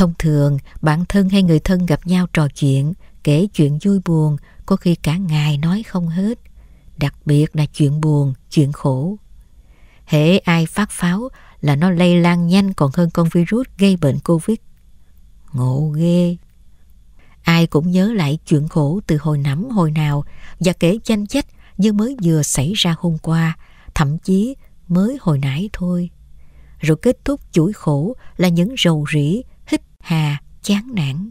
Thông thường, bạn thân hay người thân gặp nhau trò chuyện, kể chuyện vui buồn, có khi cả ngày nói không hết. Đặc biệt là chuyện buồn, chuyện khổ. Hễ ai phát pháo là nó lây lan nhanh còn hơn con virus gây bệnh Covid. Ngộ ghê! Ai cũng nhớ lại chuyện khổ từ hồi nắm hồi nào và kể tranh chách như mới vừa xảy ra hôm qua, thậm chí mới hồi nãy thôi. Rồi kết thúc chuỗi khổ là những rầu rĩ, Hà chán nản.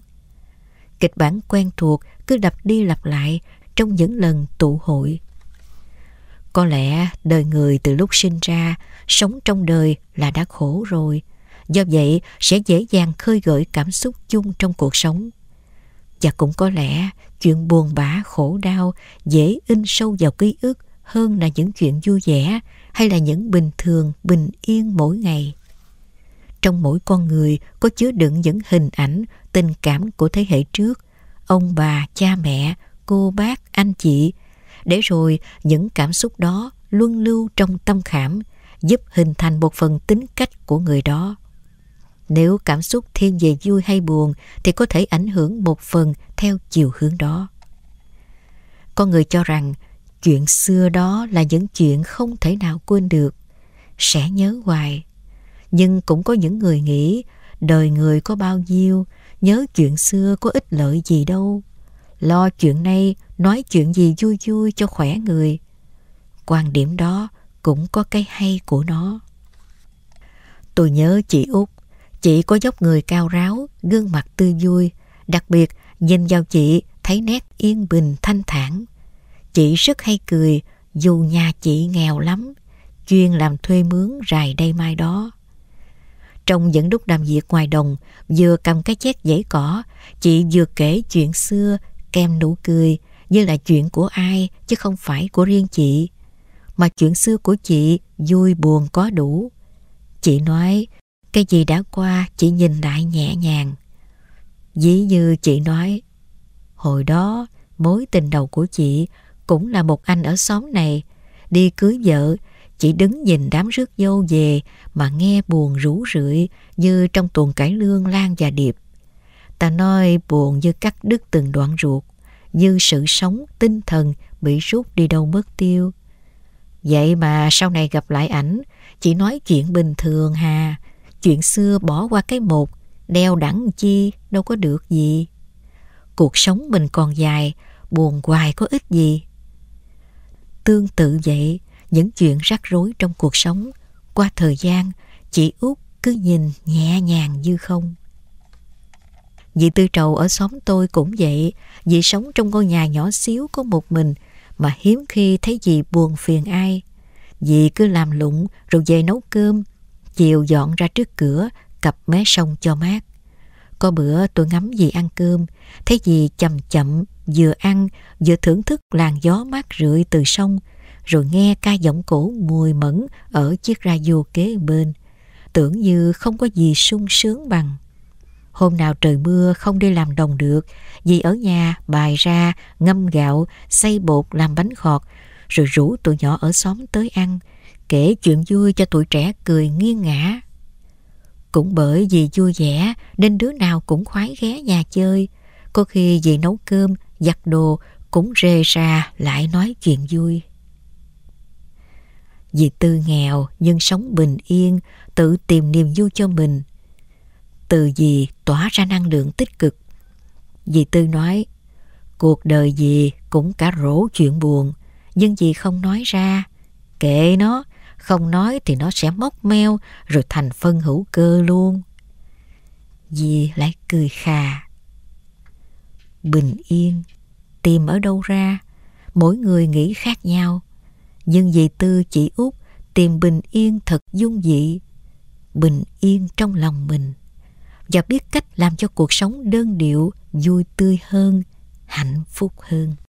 Kịch bản quen thuộc cứ đập đi lặp lại trong những lần tụ hội. Có lẽ đời người từ lúc sinh ra, sống trong đời là đã khổ rồi. Do vậy sẽ dễ dàng khơi gợi cảm xúc chung trong cuộc sống. Và cũng có lẽ chuyện buồn bã khổ đau dễ in sâu vào ký ức hơn là những chuyện vui vẻ hay là những bình thường bình yên mỗi ngày. Trong mỗi con người có chứa đựng những hình ảnh, tình cảm của thế hệ trước, ông bà, cha mẹ, cô bác, anh chị. Để rồi những cảm xúc đó luân lưu trong tâm khảm, giúp hình thành một phần tính cách của người đó. Nếu cảm xúc thiên về vui hay buồn thì có thể ảnh hưởng một phần theo chiều hướng đó. con người cho rằng chuyện xưa đó là những chuyện không thể nào quên được, sẽ nhớ hoài nhưng cũng có những người nghĩ đời người có bao nhiêu, nhớ chuyện xưa có ích lợi gì đâu. Lo chuyện nay, nói chuyện gì vui vui cho khỏe người. Quan điểm đó cũng có cái hay của nó. Tôi nhớ chị Út, chị có dốc người cao ráo, gương mặt tươi vui, đặc biệt nhìn vào chị thấy nét yên bình thanh thản. Chị rất hay cười, dù nhà chị nghèo lắm, chuyên làm thuê mướn rài đây mai đó. Trong những lúc làm việc ngoài đồng, vừa cầm cái chét dãy cỏ, chị vừa kể chuyện xưa, kèm nụ cười, như là chuyện của ai chứ không phải của riêng chị. Mà chuyện xưa của chị vui buồn có đủ. Chị nói, cái gì đã qua chị nhìn lại nhẹ nhàng. Dĩ như chị nói, hồi đó mối tình đầu của chị cũng là một anh ở xóm này, đi cưới vợ chỉ đứng nhìn đám rước dâu về mà nghe buồn rủ rượi như trong tuần cải lương Lan và Điệp. Ta nói buồn như cắt đứt từng đoạn ruột, như sự sống tinh thần bị rút đi đâu mất tiêu. Vậy mà sau này gặp lại ảnh, chỉ nói chuyện bình thường hà, chuyện xưa bỏ qua cái một, đeo đẳng chi, đâu có được gì. Cuộc sống mình còn dài, buồn hoài có ích gì. Tương tự vậy, những chuyện rắc rối trong cuộc sống qua thời gian chị út cứ nhìn nhẹ nhàng như không Dì Tư Trầu ở xóm tôi cũng vậy, dì sống trong ngôi nhà nhỏ xíu có một mình mà hiếm khi thấy dì buồn phiền ai. Dì cứ làm lụng rồi về nấu cơm, chiều dọn ra trước cửa, cặp mé sông cho mát. Có bữa tôi ngắm dì ăn cơm, thấy dì chậm chậm vừa ăn vừa thưởng thức làn gió mát rượi từ sông rồi nghe ca giọng cổ mùi mẫn ở chiếc radio kế bên. Tưởng như không có gì sung sướng bằng. Hôm nào trời mưa không đi làm đồng được, vì ở nhà bài ra ngâm gạo, xây bột làm bánh khọt, rồi rủ tụi nhỏ ở xóm tới ăn, kể chuyện vui cho tụi trẻ cười nghiêng ngã. Cũng bởi vì vui vẻ nên đứa nào cũng khoái ghé nhà chơi. Có khi vì nấu cơm, giặt đồ cũng rê ra lại nói chuyện vui vì Tư nghèo nhưng sống bình yên, tự tìm niềm vui cho mình. Từ gì tỏa ra năng lượng tích cực. vì Tư nói, cuộc đời gì cũng cả rổ chuyện buồn, nhưng dì không nói ra. Kệ nó, không nói thì nó sẽ móc meo rồi thành phân hữu cơ luôn. Dì lại cười khà. Bình yên, tìm ở đâu ra, mỗi người nghĩ khác nhau nhưng dì Tư chị út tìm bình yên thật dung dị, bình yên trong lòng mình và biết cách làm cho cuộc sống đơn điệu vui tươi hơn, hạnh phúc hơn.